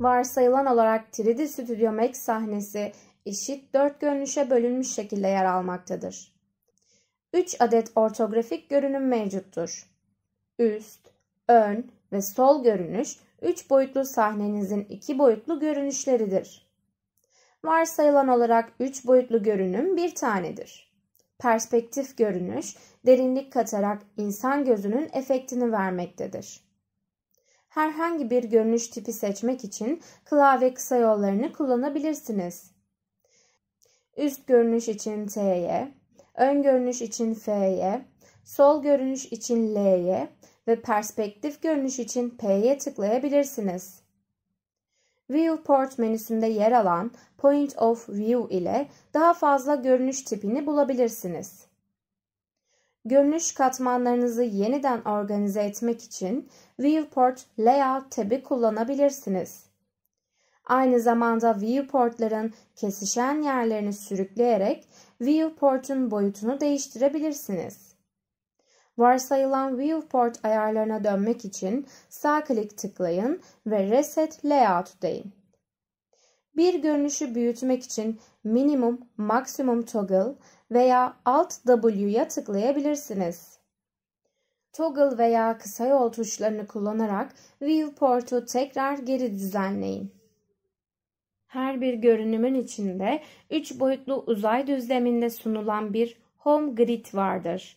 Varsayılan olarak 3D Studio Max sahnesi eşit dört görünüşe bölünmüş şekilde yer almaktadır. 3 adet ortografik görünüm mevcuttur. Üst, ön ve sol görünüş 3 boyutlu sahnenizin 2 boyutlu görünüşleridir. Varsayılan olarak 3 boyutlu görünüm bir tanedir. Perspektif görünüş derinlik katarak insan gözünün efektini vermektedir herhangi bir görünüş tipi seçmek için klavye kısa yollarını kullanabilirsiniz. Üst görünüş için T'ye, ön görünüş için F'ye, sol görünüş için L'ye ve perspektif görünüş için P'ye tıklayabilirsiniz. Viewport menüsünde yer alan Point of View ile daha fazla görünüş tipini bulabilirsiniz görünüş katmanlarınızı yeniden organize etmek için Viewport Layout tabi kullanabilirsiniz. Aynı zamanda viewportların kesişen yerlerini sürükleyerek viewport'un boyutunu değiştirebilirsiniz. Varsayılan viewport ayarlarına dönmek için sağ klik tıklayın ve Reset Layout deyin. Bir görünüşü büyütmek için minimum, maksimum toggle veya alt W'ya tıklayabilirsiniz. Toggle veya kısa yol tuşlarını kullanarak viewport'u tekrar geri düzenleyin. Her bir görünümün içinde 3 boyutlu uzay düzleminde sunulan bir home grid vardır.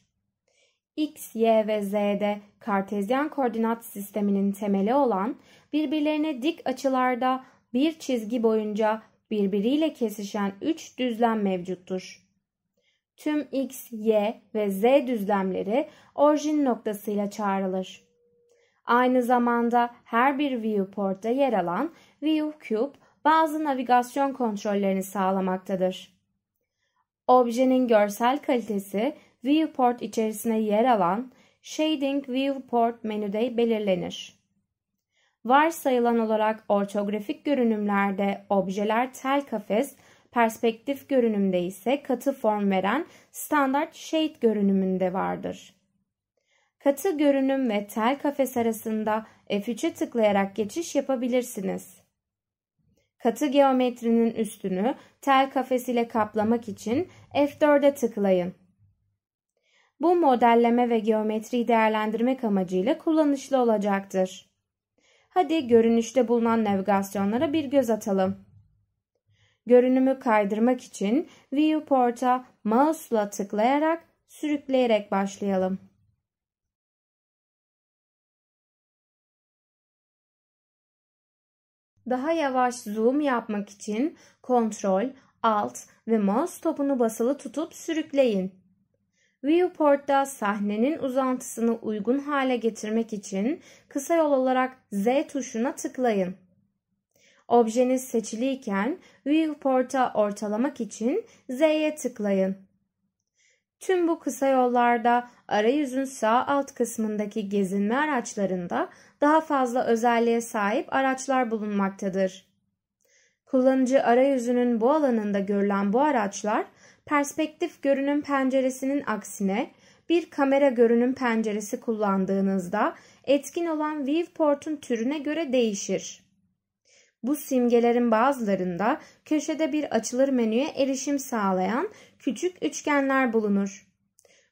X, Y ve Z'de kartezyen koordinat sisteminin temeli olan birbirlerine dik açılarda bir çizgi boyunca birbiriyle kesişen üç düzlem mevcuttur. Tüm x, y ve z düzlemleri orijin noktasıyla çağrılır. Aynı zamanda her bir viewport'ta yer alan viewcube bazı navigasyon kontrollerini sağlamaktadır. Objenin görsel kalitesi viewport içerisine yer alan shading viewport menüde belirlenir. Varsayılan olarak ortografik görünümlerde objeler tel kafes, perspektif görünümde ise katı form veren standart shade görünümünde vardır. Katı görünüm ve tel kafes arasında F3'e tıklayarak geçiş yapabilirsiniz. Katı geometrinin üstünü tel kafes ile kaplamak için F4'e tıklayın. Bu modelleme ve geometriyi değerlendirmek amacıyla kullanışlı olacaktır. Hadi görünüşte bulunan navigasyonlara bir göz atalım. Görünümü kaydırmak için Viewport'a mouse'la tıklayarak sürükleyerek başlayalım. Daha yavaş zoom yapmak için Ctrl, Alt ve mouse topunu basılı tutup sürükleyin. Viewport'ta sahnenin uzantısını uygun hale getirmek için kısa yol olarak Z tuşuna tıklayın. Objeniz seçiliyken Viewport'a ortalamak için Z'ye tıklayın. Tüm bu kısa yollarda arayüzün sağ alt kısmındaki gezinme araçlarında daha fazla özelliğe sahip araçlar bulunmaktadır. Kullanıcı arayüzünün bu alanında görülen bu araçlar perspektif görünüm penceresinin aksine bir kamera görünüm penceresi kullandığınızda etkin olan viewport'un türüne göre değişir. Bu simgelerin bazılarında köşede bir açılır menüye erişim sağlayan küçük üçgenler bulunur.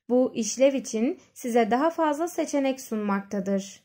Bu işlev için size daha fazla seçenek sunmaktadır.